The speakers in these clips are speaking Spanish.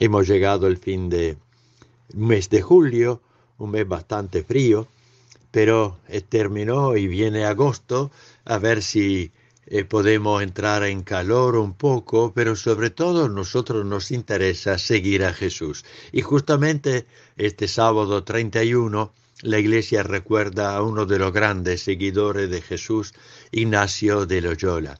Hemos llegado al fin de mes de julio, un mes bastante frío, pero eh, terminó y viene agosto, a ver si eh, podemos entrar en calor un poco, pero sobre todo nosotros nos interesa seguir a Jesús. Y justamente este sábado 31 la iglesia recuerda a uno de los grandes seguidores de Jesús, Ignacio de Loyola,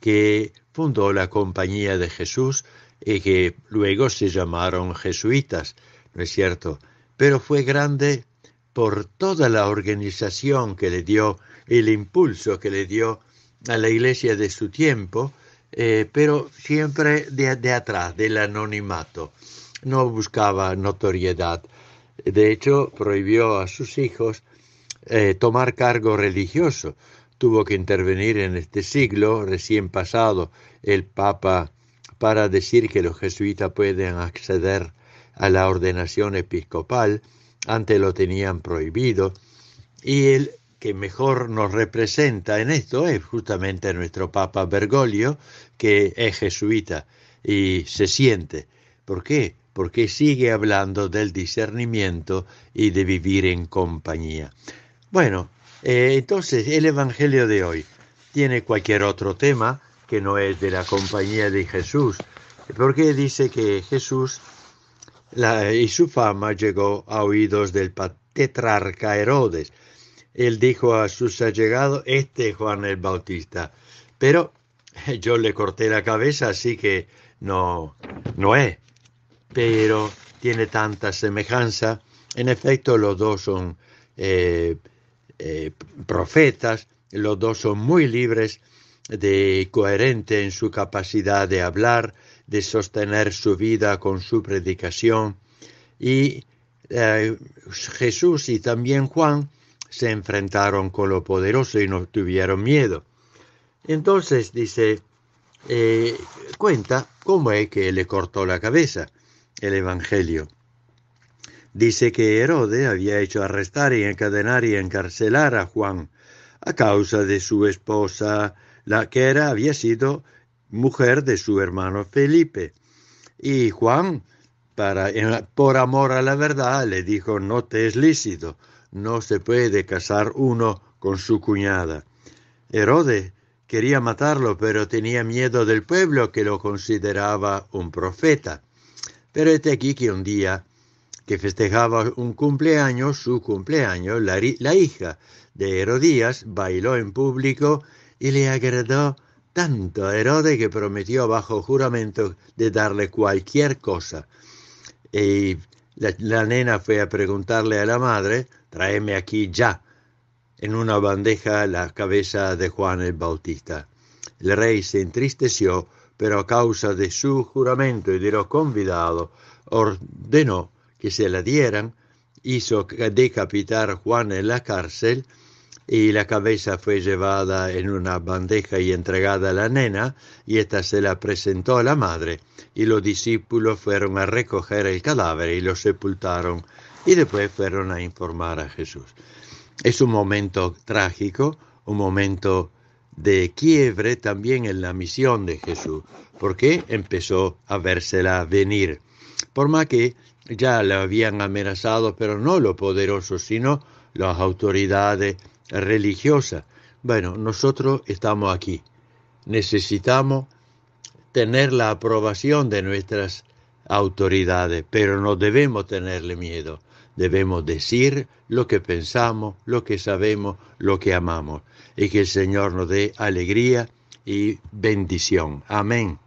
que fundó la Compañía de Jesús y que luego se llamaron jesuitas, ¿no es cierto? Pero fue grande por toda la organización que le dio, el impulso que le dio a la iglesia de su tiempo, eh, pero siempre de, atrás, del anonimato. No buscaba notoriedad. De hecho, prohibió a sus hijos eh, tomar cargo religioso. Tuvo que intervenir en este siglo recién pasado el Papa para decir que los jesuitas pueden acceder a la ordenación episcopal, antes lo tenían prohibido, y el que mejor nos representa en esto es justamente nuestro Papa Bergoglio, que es jesuita y se siente. ¿Por qué? Porque sigue hablando del discernimiento y de vivir en compañía. Bueno, eh, entonces el Evangelio de hoy tiene cualquier otro tema, que no es de la compañía de Jesús, porque dice que Jesús y su fama llegó a oídos del tetrarca Herodes. Él dijo a sus allegados, este es Juan el Bautista, pero yo le corté la cabeza, así que no, no es, pero tiene tanta semejanza. En efecto, los dos son eh, eh, profetas, los dos son muy libres, de coherente en su capacidad de hablar, de sostener su vida con su predicación. Y eh, Jesús y también Juan se enfrentaron con lo poderoso y no tuvieron miedo. Entonces dice, eh, cuenta cómo es que le cortó la cabeza el Evangelio. Dice que Herodes había hecho arrestar y encadenar y encarcelar a Juan a causa de su esposa la que era, había sido mujer de su hermano Felipe. Y Juan, para, por amor a la verdad, le dijo, no te es lícito, no se puede casar uno con su cuñada. Herodes quería matarlo, pero tenía miedo del pueblo que lo consideraba un profeta. Pero este aquí que un día que festejaba un cumpleaños, su cumpleaños, la, la hija de Herodías bailó en público y le agradó tanto a Herodes que prometió bajo juramento de darle cualquier cosa. Y la, nena fue a preguntarle a la madre, tráeme aquí ya en una bandeja la cabeza de Juan el Bautista. El rey se entristeció, pero a causa de su juramento y de los convidados, ordenó que se la dieran, hizo decapitar a Juan en la cárcel, y la cabeza fue llevada en una bandeja y entregada a la nena, y ésta se la presentó a la madre, y los discípulos fueron a recoger el cadáver y lo sepultaron, y después fueron a informar a Jesús. Es un momento trágico, un momento de quiebre también en la misión de Jesús, porque empezó a vérsela venir. Por más que ya la habían amenazado, pero no los poderosos, sino las autoridades religiosa. Bueno, nosotros estamos aquí. Necesitamos tener la aprobación de nuestras autoridades, pero no debemos tenerle miedo. Debemos decir lo que pensamos, lo que sabemos, lo que amamos. Y que el Señor nos dé alegría y bendición. Amén.